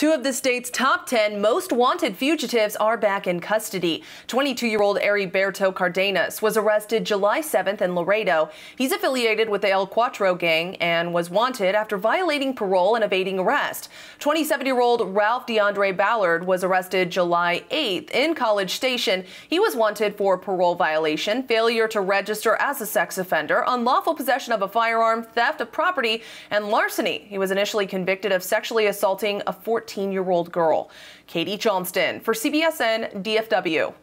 Two of the state's top 10 most wanted fugitives are back in custody. 22 year old Ariberto Cardenas was arrested July 7th in Laredo. He's affiliated with the El Cuatro gang and was wanted after violating parole and evading arrest. 27 year old Ralph DeAndre Ballard was arrested July 8th in College Station. He was wanted for parole violation, failure to register as a sex offender, unlawful possession of a firearm, theft of property, and larceny. He was initially convicted of sexually assaulting a 14 14 year old girl. Katie Johnston for CBSN DFW.